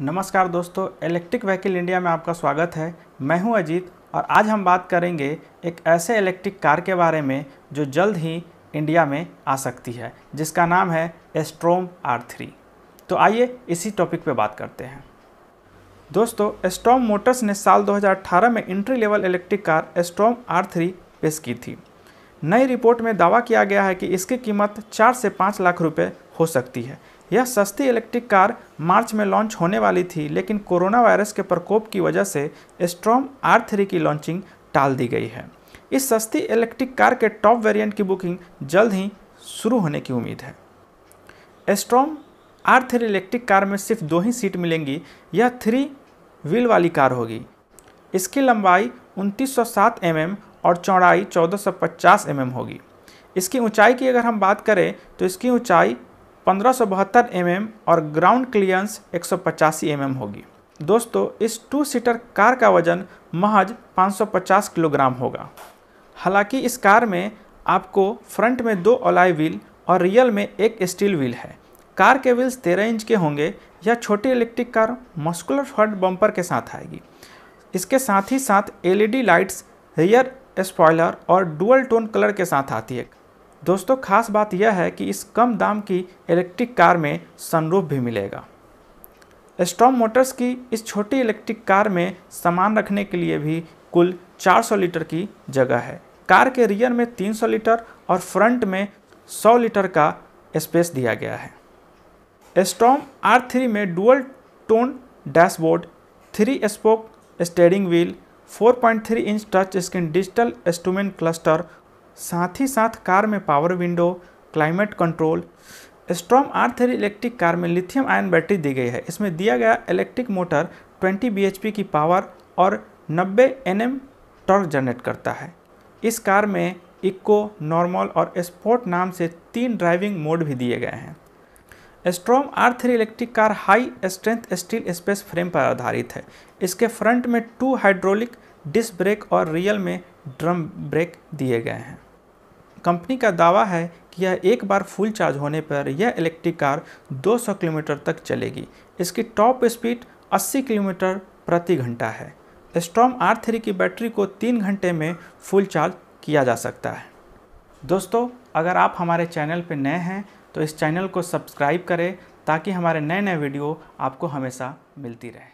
नमस्कार दोस्तों electric vehicle India में आपका स्वागत है मैं हूं अजीत और आज हम बात करेंगे एक ऐसे इलेक्ट्रिक कार के बारे में जो जल्द ही इंडिया में आ सकती है जिसका नाम है एस्ट्रोम आर थ्री तो आइए इसी टॉपिक पे बात करते हैं दोस्तों एस्ट्रोम मोटर्स ने साल 2018 में entry level electric car Strom R three पेश की थी नई रिपोर्ट में दावा किया गया है कि इसकी कीमत चार से पाँच लाख रुपये हो सकती है यह सस्ती इलेक्ट्रिक कार मार्च में लॉन्च होने वाली थी लेकिन कोरोना वायरस के प्रकोप की वजह से स्ट्रॉम आर थ्री की लॉन्चिंग टाल दी गई है इस सस्ती इलेक्ट्रिक कार के टॉप वेरिएंट की बुकिंग जल्द ही शुरू होने की उम्मीद है Strom R three electric car में सिर्फ दो ही सीट मिलेंगी यह थ्री व्हील वाली कार होगी इसकी लंबाई 2907 mm और चौड़ाई 1450 mm होगी इसकी ऊंचाई की अगर हम बात करें तो इसकी ऊंचाई पंद्रह सौ बहत्तर mm और ग्राउंड क्लियरेंस एक सौ पचासी mm होगी दोस्तों इस टू सीटर कार का वज़न महज 550 किलोग्राम होगा हालांकि इस कार में आपको फ्रंट में दो ओलाई व्हील और रियल में एक स्टील व्हील है कार के व्हील्स 13 इंच के होंगे यह छोटी electric car muscular front bumper के साथ आएगी इसके साथ ही साथ एलईडी लाइट्स रियर स्पॉयलर और डुअल टोन कलर के साथ आती है दोस्तों खास बात यह है कि इस कम दाम की इलेक्ट्रिक कार में सनरूफ भी मिलेगा स्टॉम मोटर्स की इस छोटी इलेक्ट्रिक कार में सामान रखने के लिए भी कुल 400 लीटर की जगह है कार के रियर में 300 लीटर और फ्रंट में 100 लीटर का स्पेस दिया गया है स्टॉम आर थ्री में dual tone dashboard three spoke steering wheel 4.3 inch touch screen digital instrument cluster साथ ही साथ कार में power window climate control Strom R three electric car में लिथियम आयन बैटरी दी गई है इसमें दिया गया इलेक्ट्रिक मोटर 20 बी की पावर और 90 एम टॉर्क जनरेट करता है इस कार में इक्को नॉर्मल और स्पोर्ट नाम से तीन ड्राइविंग मोड भी दिए गए हैं Strom R three electric car high strength steel space frame पर आधारित है इसके फ्रंट में टू हाइड्रोलिक डिस्क ब्रेक और रियल में ड्रम ब्रेक दिए गए हैं कंपनी का दावा है कि यह एक बार फुल चार्ज होने पर यह इलेक्ट्रिक कार 200 किलोमीटर तक चलेगी इसकी टॉप स्पीड 80 किलोमीटर प्रति घंटा है स्टॉम आर थ्री की बैटरी को तीन घंटे में फुल चार्ज किया जा सकता है दोस्तों अगर आप हमारे चैनल पर नए हैं तो इस चैनल को सब्सक्राइब करें ताकि हमारे नए नए वीडियो आपको हमेशा मिलती रहे